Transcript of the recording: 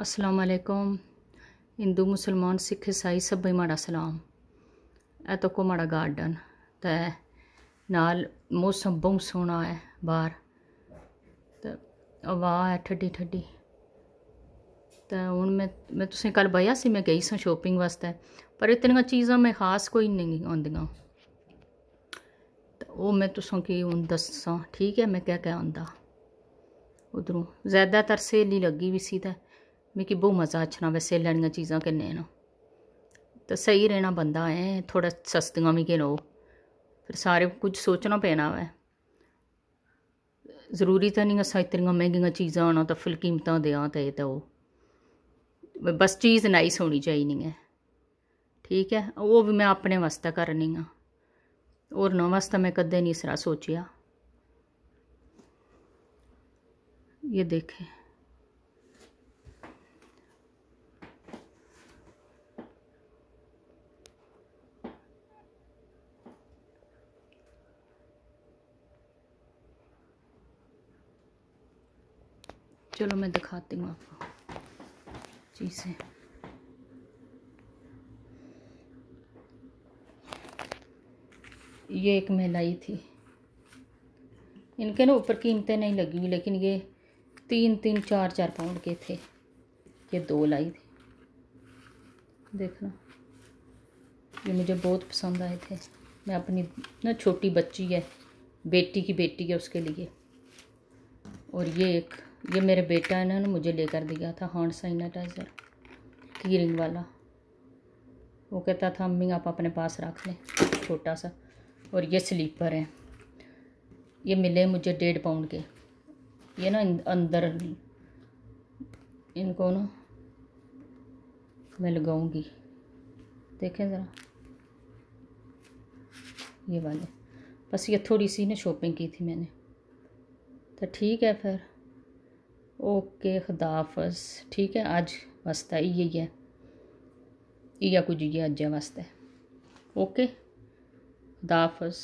अस्सलाम हिंदू मुसलमान सिख ईसाई सभी माड़ा सलाम ए तो को माड़ा गार्डन तो नाल मौसम बहुत सोहना है बहर तो है ठंडी ठंडी तो हूँ मैं मैं तुसें कल बया सी मैं गई सा शॉपिंग वास्ते पर इतनी चीज़ा मैं खास कोई नहीं आंदियां तो वह मैं तुसों की हूँ दसा ठीक है मैं क्या क्या आंदा उधरों ज़्यादातर सहेली लगी भी सी मिगी बहुत मज़ा अच्छा वैसे लड़ियां चीज़ां कन्नै ना ते स्हेई रैह्ना बनदा ऐ थोह्ड़ा सस्तियां बी गै रहो फिर सारे कुछ सोचना पैना ऐ ਜ਼ਰੂਰੀ ਤਾਂ ਨਹੀਂ ਅਸਾਂ ਇਤਰੀਆਂ ਮਹਿੰਗੀਆਂ ਚੀਜ਼ਾਂ ਆਣਾ ਤਾਂ ਫੁੱਲ ਕੀਮਤਾਂ ਦੇਾਂ ਤੇ ਤਾਂ ਉਹ ਬਸ ਚੀਜ਼ ਨਾਈਸ ਹੋਣੀ ਚਾਹੀਦੀ ਹੈ ਠੀਕ ਹੈ ਉਹ ਵੀ ਮੈਂ ਆਪਣੇ ਵਾਸਤੇ ਕਰਨੀ ਆ ਔਰ ਨਾ ਵਾਸਤੇ ਮੈਂ ਕਦੇ ਨਹੀਂ ਸਰਾ ਸੋਚਿਆ ਇਹ ਦੇਖੇ चलो मैं दिखाती हूँ आपको चीज़ें ये एक महिलाई थी इनके ना ऊपर कीमतें नहीं लगी हुई लेकिन ये तीन तीन चार चार पाउंड के थे ये दो लाई थी देखना ये मुझे बहुत पसंद आए थे मैं अपनी ना छोटी बच्ची है बेटी की बेटी है उसके लिए और ये एक ये मेरे बेटा है ना मुझे लेकर दिया था हॉन्ड सैनिटाइज़र की रिंग वाला वो कहता था अम्मी आप अपने पास रख लें छोटा सा और ये स्लीपर है ये मिले मुझे डेढ़ पाउंड के ये ना अंदर इनको ना मैं लगाऊंगी देखें ज़रा ये वाले बस ये थोड़ी सी ना शॉपिंग की थी मैंने तो ठीक है फिर ओके खुदाफस ठीक है आज वास्तै इ'यै गै इ'यै कुछ इ'यै अज्जै वास्ते ओके खुदाफज